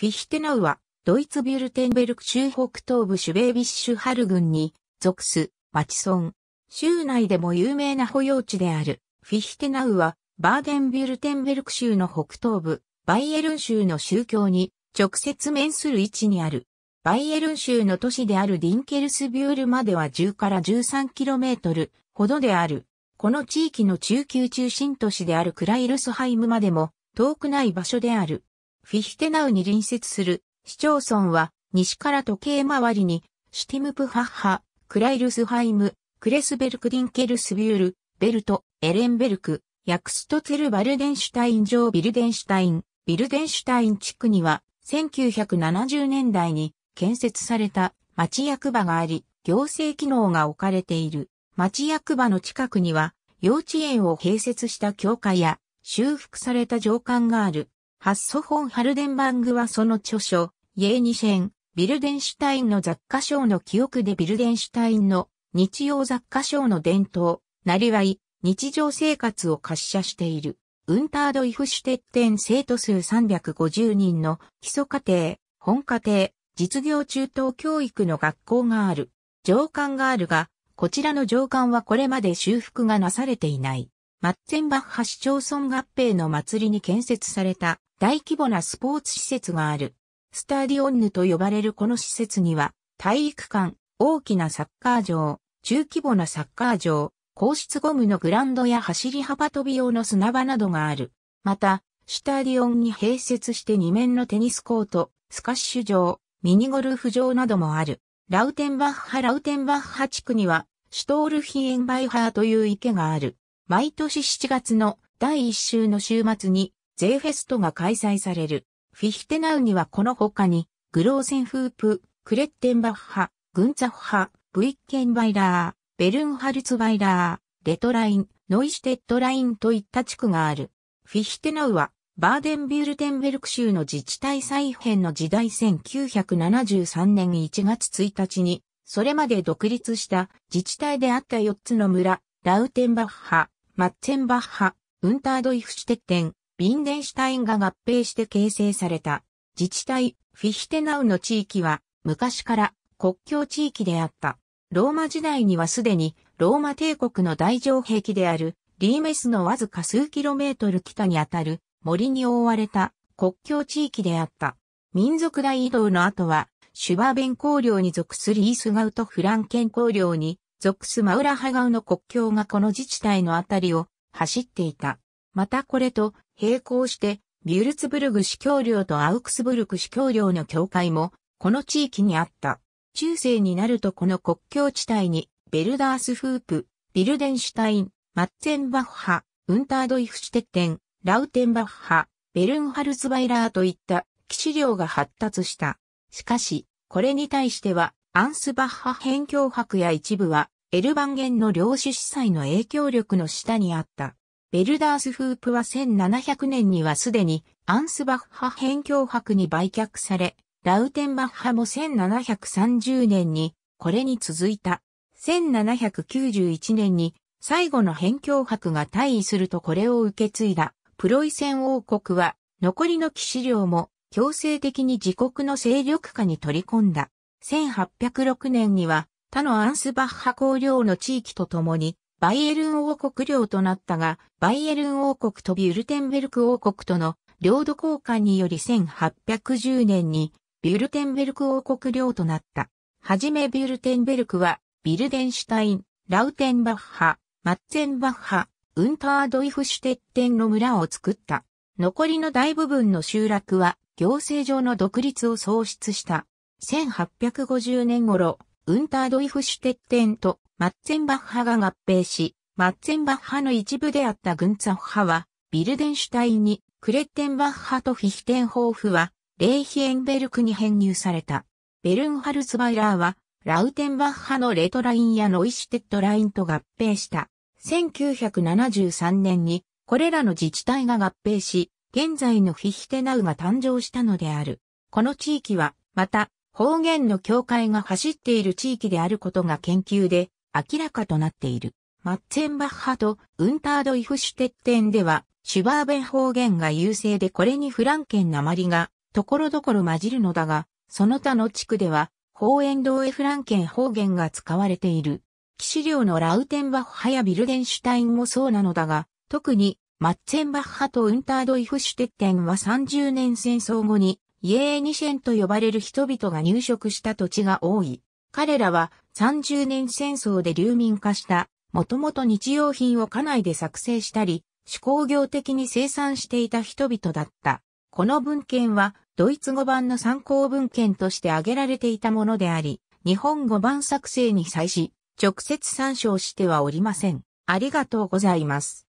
フィヒテナウは、ドイツビュルテンベルク州北東部シュベービッシュハル郡に属すマチソン。州内でも有名な保養地である。フィヒテナウは、バーデンビュルテンベルク州の北東部、バイエルン州の宗教に直接面する位置にある。バイエルン州の都市であるディンケルスビュールまでは10から13キロメートルほどである。この地域の中級中心都市であるクライルスハイムまでも遠くない場所である。フィヒテナウに隣接する市町村は、西から時計回りに、シュティムプハッハ、クライルスハイム、クレスベルクディンケルスビュール、ベルト、エレンベルク、ヤクストツェルバルデンシュタイン城ビルデンシュタイン、ビルデンシュタイン地区には、1970年代に建設された町役場があり、行政機能が置かれている。町役場の近くには、幼稚園を併設した教会や、修復された上官がある。ハッソフォン・ハルデンバングはその著書、イェーニシェン、ビルデンシュタインの雑貨賞の記憶でビルデンシュタインの日曜雑貨賞の伝統、なりわい、日常生活を滑車している。ウンタード・イフシュテッテン生徒数350人の基礎課程、本課程、実業中等教育の学校がある。上官があるが、こちらの上官はこれまで修復がなされていない。マッツェンバッハ市町村合併の祭りに建設された大規模なスポーツ施設がある。スタディオンヌと呼ばれるこの施設には、体育館、大きなサッカー場、中規模なサッカー場、硬質ゴムのグランドや走り幅跳び用の砂場などがある。また、スタディオンに併設して2面のテニスコート、スカッシュ場、ミニゴルフ場などもある。ラウテンバッハラウテンバッハ地区には、シュトールヒエンバイハーという池がある。毎年7月の第1週の週末に、税フェストが開催される。フィヒテナウにはこの他に、グローセンフープ、クレッテンバッハ、グンツァッハ、ブイッケンバイラー、ベルンハルツバイラー、レトライン、ノイシテッドラインといった地区がある。フィヒテナウは、バーデンビュルテンベルク州の自治体再編の時代1973年1月1日に、それまで独立した自治体であった4つの村、ラウテンバッハ、マッツェンバッハ、ウンタードイフシュテッテン、ビンデンシュタインが合併して形成された自治体フィヒテナウの地域は昔から国境地域であった。ローマ時代にはすでにローマ帝国の大城壁であるリーメスのわずか数キロメートル北にあたる森に覆われた国境地域であった。民族大移動の後はシュバーベン公領に属するイースガウトフランケン公領に属すマウラハガウの国境がこの自治体のあたりを走っていた。またこれと並行して、ビュルツブルグ司教領とアウクスブルク司教領の境界も、この地域にあった。中世になるとこの国境地帯に、ベルダースフープ、ビルデンシュタイン、マッツェンバッハ、ウンタードイフシュテッテン、ラウテンバッハ、ベルンハルツバイラーといった騎士領が発達した。しかし、これに対しては、アンスバッハ辺境博や一部は、エルバンゲンの領主司祭の影響力の下にあった。ベルダースフープは1700年にはすでにアンスバッハ辺境博に売却され、ラウテンバッハも1730年にこれに続いた。1791年に最後の辺境博が退位するとこれを受け継いだプロイセン王国は残りの騎士領も強制的に自国の勢力下に取り込んだ。1806年には他のアンスバッハ公領の地域とともにバイエルン王国領となったが、バイエルン王国とビュルテンベルク王国との領土交換により1810年にビュルテンベルク王国領となった。はじめビュルテンベルクはビルデンシュタイン、ラウテンバッハ、マッツェンバッハ、ウンタードイフシュテッテンの村を作った。残りの大部分の集落は行政上の独立を創出した。1850年頃、ウンタードイフシュテッテンとマッツェンバッハが合併し、マッツェンバッハの一部であったグンツァッハは、ビルデンシュタインに、クレッテンバッハとフィヒテンホーフは、レーヒエンベルクに編入された。ベルンハルツバイラーは、ラウテンバッハのレトラインやノイシュテッドラインと合併した。1973年に、これらの自治体が合併し、現在のフィヒテナウが誕生したのである。この地域は、また、方言の境界が走っている地域であることが研究で明らかとなっている。マッツェンバッハとウンタード・イフシュテッテンでは、シュバーベン方言が優勢でこれにフランケンりがところどころ混じるのだが、その他の地区では、方言堂へフランケン方言が使われている。騎士領のラウテンバッハやビルデンシュタインもそうなのだが、特にマッツェンバッハとウンタード・イフシュテッテンは30年戦争後にイエーニシェンと呼ばれる人々が入植した土地が多い。彼らは30年戦争で流民化した、もともと日用品を家内で作成したり、手工業的に生産していた人々だった。この文献は、ドイツ語版の参考文献として挙げられていたものであり、日本語版作成に際し、直接参照してはおりません。ありがとうございます。